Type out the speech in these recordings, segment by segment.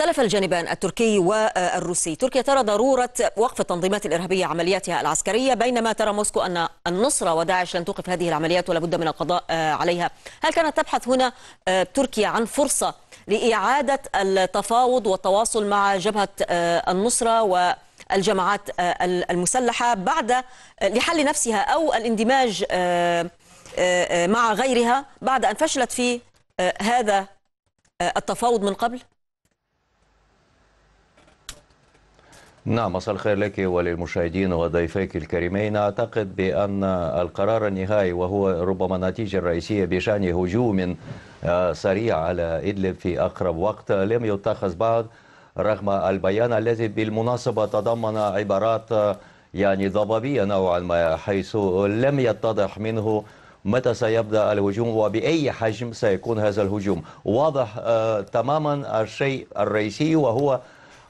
اختلف الجانبان التركي والروسي تركيا ترى ضرورة وقف التنظيمات الإرهابية عملياتها العسكرية بينما ترى موسكو أن النصرة وداعش لن توقف هذه العمليات ولا بد من القضاء آه، عليها هل كانت تبحث هنا آه، تركيا عن فرصة لإعادة التفاوض والتواصل مع جبهة آه، النصرة و الجماعات المسلحة بعد لحل نفسها أو الاندماج مع غيرها بعد أن فشلت في هذا التفاوض من قبل؟ نعم مساء الخير لك وللمشاهدين وضيفيك الكريمين أعتقد بأن القرار النهائي وهو ربما النتيجة الرئيسية بشأن هجوم آه، سريع على إدلب في أقرب وقت لم يتخذ بعد رغم البيان الذي بالمناسبة تضمن عبارات آه، يعني ضبابية نوعا ما حيث لم يتضح منه متى سيبدأ الهجوم وبأي حجم سيكون هذا الهجوم واضح آه، تماما الشيء الرئيسي وهو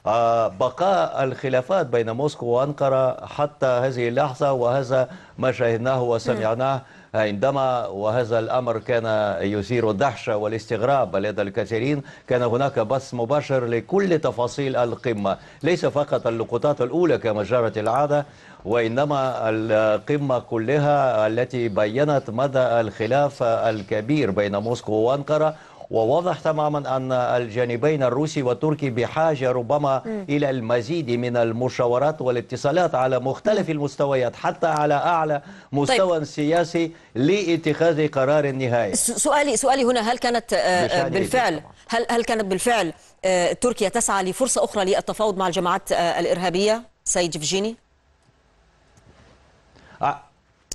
آه، بقاء الخلافات بين موسكو وأنقرة حتى هذه اللحظة وهذا ما شاهدناه وسمعناه عندما وهذا الأمر كان يثير الدهشة والاستغراب لدى الكثيرين كان هناك بث مباشر لكل تفاصيل القمة ليس فقط اللقطات الأولى كما جرت العادة وإنما القمة كلها التي بيّنت مدى الخلاف الكبير بين موسكو وأنقرة وواضح تماما أن الجانبين الروسي والتركي بحاجة ربما م. إلى المزيد من المشاورات والاتصالات على مختلف المستويات حتى على أعلى طيب. مستوى طيب. سياسي لاتخاذ قرار نهائي سؤالي سؤالي هنا هل كانت آه، آه، بالفعل هل هل كانت بالفعل آه، تركيا تسعى لفرصة أخرى للتفاوض مع الجماعات الإرهابية سيد فيجيني؟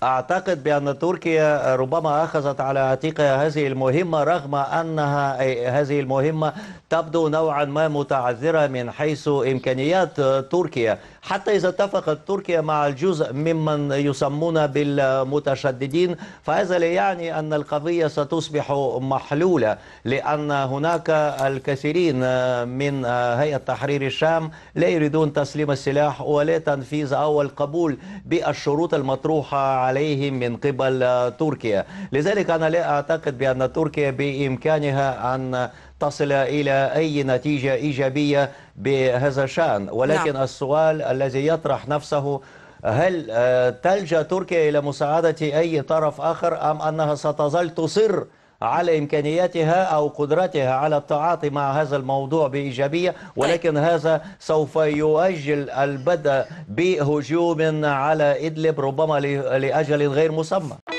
أعتقد بأن تركيا ربما أخذت على عاتقها هذه المهمة رغم أنها هذه المهمة تبدو نوعا ما متعذرة من حيث إمكانيات تركيا حتى إذا اتفقت تركيا مع الجزء ممن يسمون بالمتشددين فهذا لا يعني أن القضية ستصبح محلولة لأن هناك الكثيرين من هيئة تحرير الشام لا يريدون تسليم السلاح ولا تنفيذ أو القبول بالشروط المطروحة عليهم من قبل تركيا لذلك أنا لا أعتقد بأن تركيا بإمكانها أن تصل إلى أي نتيجة إيجابية بهذا الشأن ولكن نعم. السؤال الذي يطرح نفسه هل آه، تلجأ تركيا إلى مساعدة أي طرف آخر أم أنها ستظل تصر على إمكانياتها أو قدرتها على التعاطي مع هذا الموضوع بإيجابية طيب. ولكن هذا سوف يؤجل البدء بهجوم على إدلب ربما لأجل غير مسمى